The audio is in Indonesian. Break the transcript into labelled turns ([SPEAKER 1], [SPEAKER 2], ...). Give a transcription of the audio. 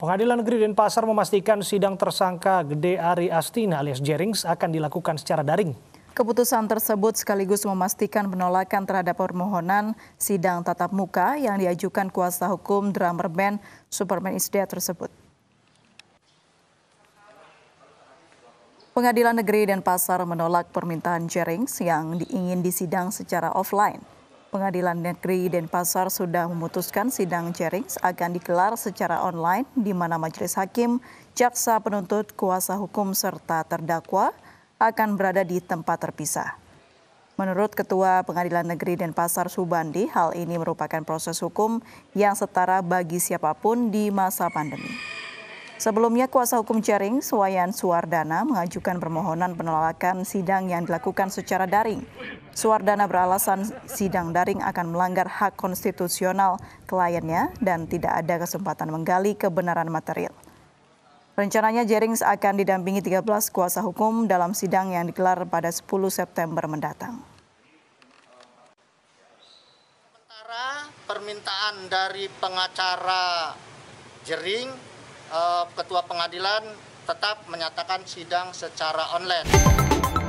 [SPEAKER 1] Pengadilan Negeri Denpasar memastikan sidang tersangka Gede Ari Astina alias Jerings akan dilakukan secara daring.
[SPEAKER 2] Keputusan tersebut sekaligus memastikan penolakan terhadap permohonan sidang tatap muka yang diajukan kuasa hukum drummer band Superman is Dead tersebut. Pengadilan Negeri Denpasar menolak permintaan Jerings yang diingin disidang secara offline. Pengadilan Negeri Denpasar sudah memutuskan sidang Jerings akan digelar secara online di mana majelis hakim, jaksa penuntut, kuasa hukum serta terdakwa akan berada di tempat terpisah. Menurut Ketua Pengadilan Negeri Denpasar Subandi, hal ini merupakan proses hukum yang setara bagi siapapun di masa pandemi. Sebelumnya, kuasa hukum Jering, Suwayan Suwardana, mengajukan permohonan penolakan sidang yang dilakukan secara daring. Suwardana beralasan sidang daring akan melanggar hak konstitusional kliennya dan tidak ada kesempatan menggali kebenaran material. Rencananya Jering akan didampingi 13 kuasa hukum dalam sidang yang digelar pada 10 September mendatang.
[SPEAKER 3] Sementara permintaan dari pengacara Jering Eh, ketua Pengadilan tetap menyatakan sidang secara online.